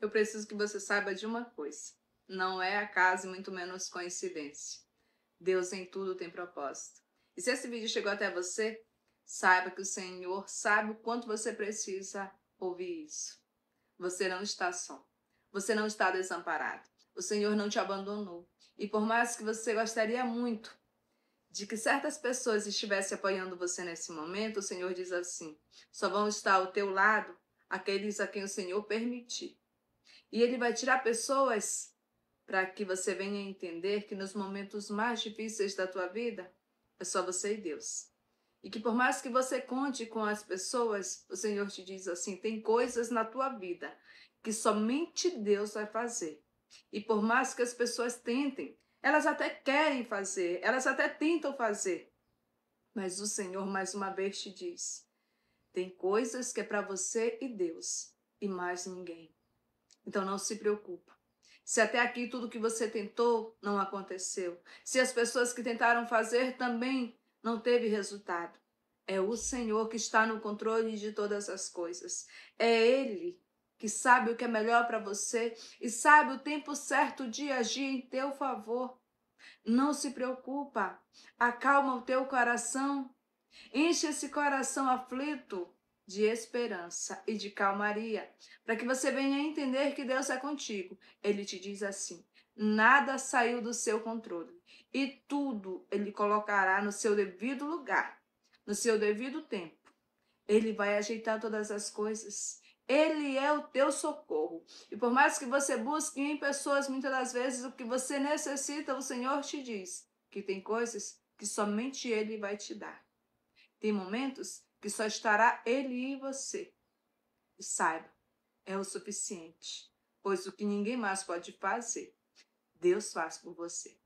eu preciso que você saiba de uma coisa: não é acaso e muito menos coincidência. Deus em tudo tem propósito. E se esse vídeo chegou até você, saiba que o Senhor sabe o quanto você precisa ouvir isso. Você não está só. Você não está desamparado. O Senhor não te abandonou. E por mais que você gostaria muito de que certas pessoas estivessem apoiando você nesse momento, o Senhor diz assim: só vão estar ao teu lado aqueles a quem o Senhor permitir. E ele vai tirar pessoas para que você venha entender que nos momentos mais difíceis da tua vida é só você e Deus. E que por mais que você conte com as pessoas, o Senhor te diz assim: tem coisas na tua vida que somente Deus vai fazer. E por mais que as pessoas tentem, elas até querem fazer, elas até tentam fazer. Mas o Senhor mais uma vez te diz: tem coisas que é para você e Deus, e mais ninguém. Então não se preocupa. Se até aqui tudo que você tentou não aconteceu, se as pessoas que tentaram fazer também não teve resultado, é o Senhor que está no controle de todas as coisas. É Ele que sabe o que é melhor para você e sabe o tempo certo de agir em teu favor. Não se preocupa, acalma o teu coração, enche esse coração aflito de esperança e de calmaria, para que você venha entender que Deus é contigo. Ele te diz assim: nada saiu do seu controle e tudo ele colocará no seu devido lugar, no seu devido tempo. Ele vai ajeitar todas as coisas. Ele é o teu socorro. E por mais que você busque em pessoas, muitas das vezes o que você necessita, o Senhor te diz que tem coisas que somente Ele vai te dar. Tem momentos que só estará ele e você. E saiba, é o suficiente, pois o que ninguém mais pode fazer, Deus faz por você.